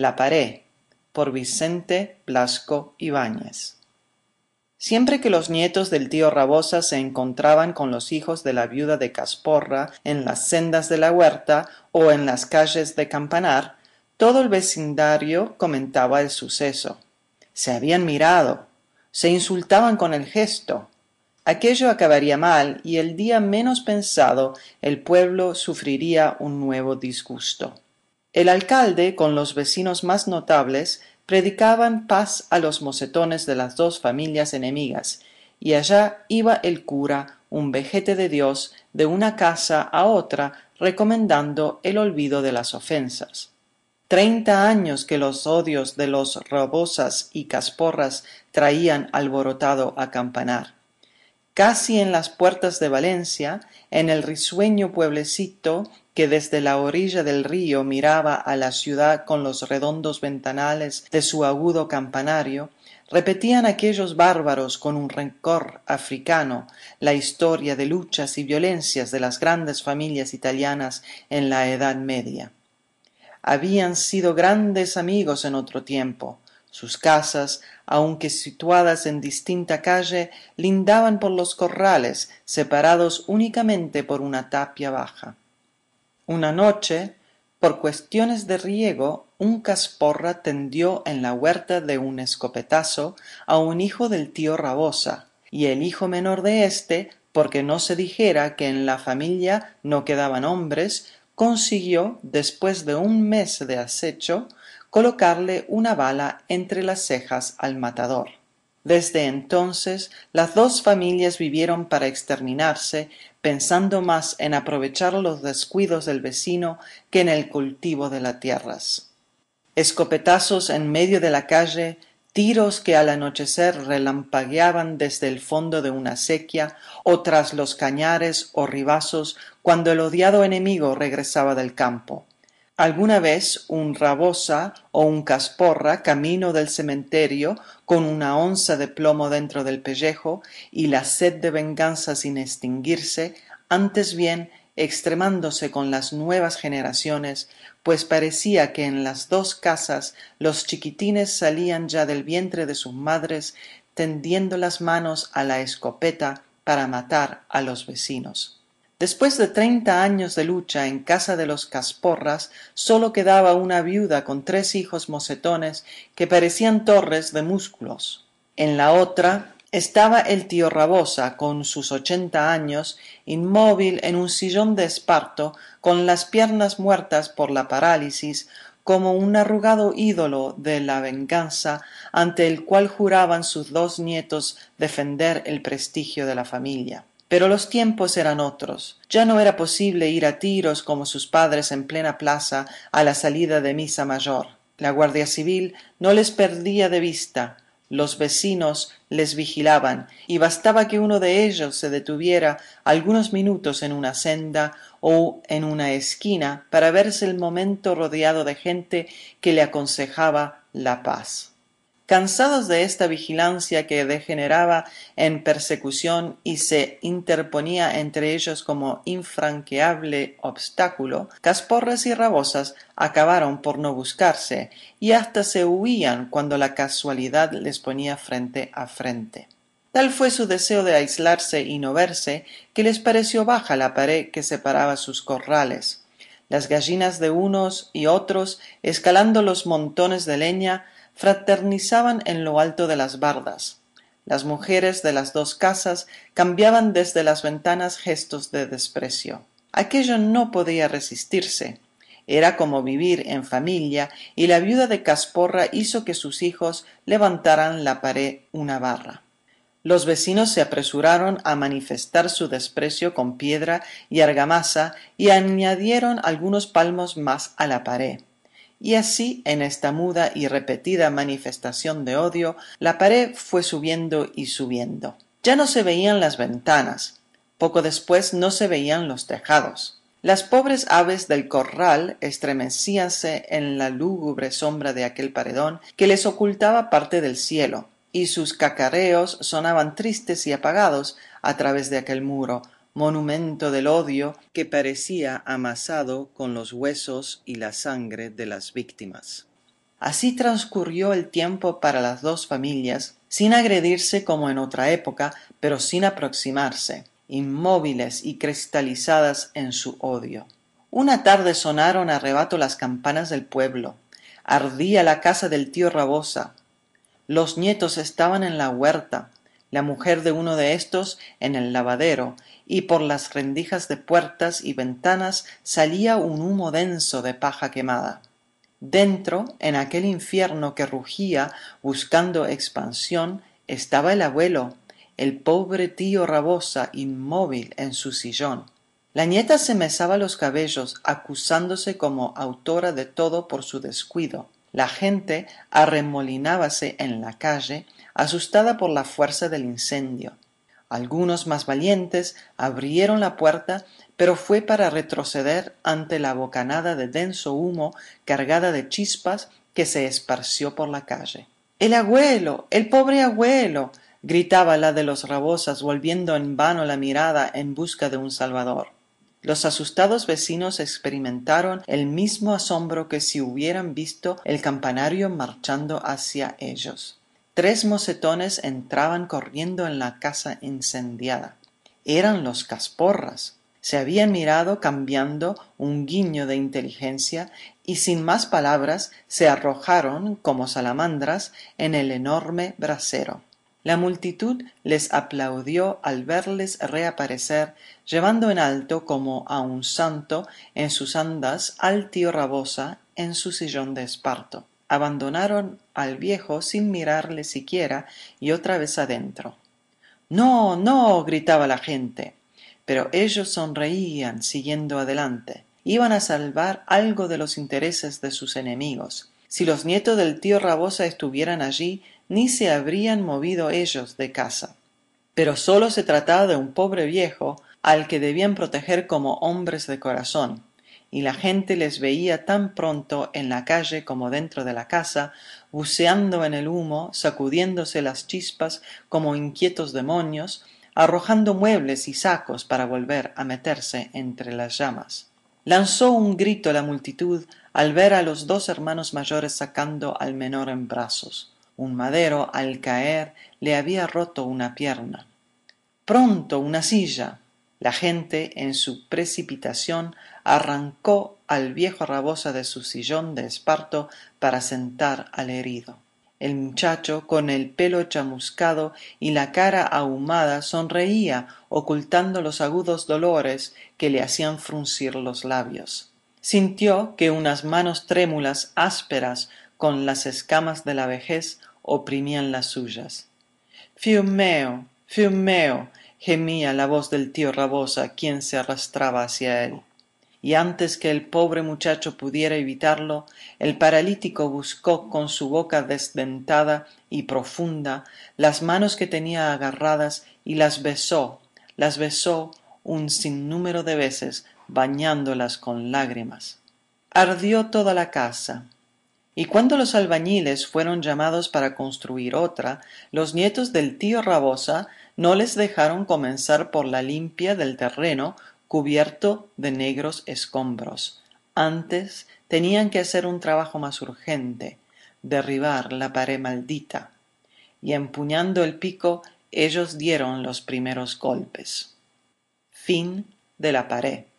La pared por Vicente Blasco Ibáñez. Siempre que los nietos del tío Rabosa se encontraban con los hijos de la viuda de Casporra en las sendas de la huerta o en las calles de Campanar, todo el vecindario comentaba el suceso. Se habían mirado, se insultaban con el gesto. Aquello acabaría mal y el día menos pensado el pueblo sufriría un nuevo disgusto el alcalde con los vecinos más notables predicaban paz a los mocetones de las dos familias enemigas y allá iba el cura un vejete de dios de una casa a otra recomendando el olvido de las ofensas treinta años que los odios de los robosas y casporras traían alborotado a campanar casi en las puertas de valencia en el risueño pueblecito que desde la orilla del río miraba a la ciudad con los redondos ventanales de su agudo campanario repetían aquellos bárbaros con un rencor africano la historia de luchas y violencias de las grandes familias italianas en la edad media habían sido grandes amigos en otro tiempo sus casas aunque situadas en distinta calle lindaban por los corrales separados únicamente por una tapia baja una noche por cuestiones de riego un casporra tendió en la huerta de un escopetazo a un hijo del tío rabosa y el hijo menor de éste porque no se dijera que en la familia no quedaban hombres consiguió después de un mes de acecho colocarle una bala entre las cejas al matador desde entonces las dos familias vivieron para exterminarse pensando más en aprovechar los descuidos del vecino que en el cultivo de las tierras escopetazos en medio de la calle tiros que al anochecer relampagueaban desde el fondo de una sequía o tras los cañares o ribazos cuando el odiado enemigo regresaba del campo alguna vez un rabosa o un casporra camino del cementerio con una onza de plomo dentro del pellejo y la sed de venganza sin extinguirse antes bien extremándose con las nuevas generaciones pues parecía que en las dos casas los chiquitines salían ya del vientre de sus madres tendiendo las manos a la escopeta para matar a los vecinos después de treinta años de lucha en casa de los casporras sólo quedaba una viuda con tres hijos mocetones que parecían torres de músculos en la otra estaba el tío rabosa con sus ochenta años inmóvil en un sillón de esparto con las piernas muertas por la parálisis como un arrugado ídolo de la venganza ante el cual juraban sus dos nietos defender el prestigio de la familia pero los tiempos eran otros ya no era posible ir a tiros como sus padres en plena plaza a la salida de misa mayor la guardia civil no les perdía de vista los vecinos les vigilaban y bastaba que uno de ellos se detuviera algunos minutos en una senda o en una esquina para verse el momento rodeado de gente que le aconsejaba la paz cansados de esta vigilancia que degeneraba en persecución y se interponía entre ellos como infranqueable obstáculo, Casporras y Rabosas acabaron por no buscarse y hasta se huían cuando la casualidad les ponía frente a frente. Tal fue su deseo de aislarse y no verse que les pareció baja la pared que separaba sus corrales. Las gallinas de unos y otros, escalando los montones de leña, fraternizaban en lo alto de las bardas las mujeres de las dos casas cambiaban desde las ventanas gestos de desprecio aquello no podía resistirse era como vivir en familia y la viuda de casporra hizo que sus hijos levantaran la pared una barra los vecinos se apresuraron a manifestar su desprecio con piedra y argamasa y añadieron algunos palmos más a la pared y así en esta muda y repetida manifestación de odio la pared fue subiendo y subiendo ya no se veían las ventanas poco después no se veían los tejados las pobres aves del corral estremecíanse en la lúgubre sombra de aquel paredón que les ocultaba parte del cielo y sus cacareos sonaban tristes y apagados a través de aquel muro monumento del odio que parecía amasado con los huesos y la sangre de las víctimas. Así transcurrió el tiempo para las dos familias, sin agredirse como en otra época, pero sin aproximarse, inmóviles y cristalizadas en su odio. Una tarde sonaron a rebato las campanas del pueblo. Ardía la casa del tío Rabosa. Los nietos estaban en la huerta la mujer de uno de éstos en el lavadero y por las rendijas de puertas y ventanas salía un humo denso de paja quemada dentro en aquel infierno que rugía buscando expansión estaba el abuelo el pobre tío rabosa inmóvil en su sillón la nieta se mesaba los cabellos acusándose como autora de todo por su descuido la gente arremolinábase en la calle asustada por la fuerza del incendio algunos más valientes abrieron la puerta pero fue para retroceder ante la bocanada de denso humo cargada de chispas que se esparció por la calle el abuelo el pobre abuelo gritaba la de los rabosas volviendo en vano la mirada en busca de un salvador los asustados vecinos experimentaron el mismo asombro que si hubieran visto el campanario marchando hacia ellos tres mocetones entraban corriendo en la casa incendiada eran los casporras se habían mirado cambiando un guiño de inteligencia y sin más palabras se arrojaron como salamandras en el enorme brasero la multitud les aplaudió al verles reaparecer llevando en alto como a un santo en sus andas al tío rabosa en su sillón de esparto abandonaron al viejo sin mirarle siquiera y otra vez adentro no no gritaba la gente pero ellos sonreían siguiendo adelante iban a salvar algo de los intereses de sus enemigos si los nietos del tío rabosa estuvieran allí ni se habrían movido ellos de casa pero sólo se trataba de un pobre viejo al que debían proteger como hombres de corazón y la gente les veía tan pronto en la calle como dentro de la casa buceando en el humo sacudiéndose las chispas como inquietos demonios arrojando muebles y sacos para volver a meterse entre las llamas lanzó un grito la multitud al ver a los dos hermanos mayores sacando al menor en brazos un madero al caer le había roto una pierna pronto una silla la gente en su precipitación arrancó al viejo rabosa de su sillón de esparto para sentar al herido el muchacho con el pelo chamuscado y la cara ahumada sonreía ocultando los agudos dolores que le hacían fruncir los labios sintió que unas manos trémulas ásperas con las escamas de la vejez oprimían las suyas fiumeo fiumeo gemía la voz del tío rabosa quien se arrastraba hacia él y antes que el pobre muchacho pudiera evitarlo el paralítico buscó con su boca desdentada y profunda las manos que tenía agarradas y las besó las besó un sinnúmero de veces bañándolas con lágrimas ardió toda la casa y cuando los albañiles fueron llamados para construir otra los nietos del tío rabosa no les dejaron comenzar por la limpia del terreno cubierto de negros escombros antes tenían que hacer un trabajo más urgente derribar la pared maldita y empuñando el pico ellos dieron los primeros golpes fin de la pared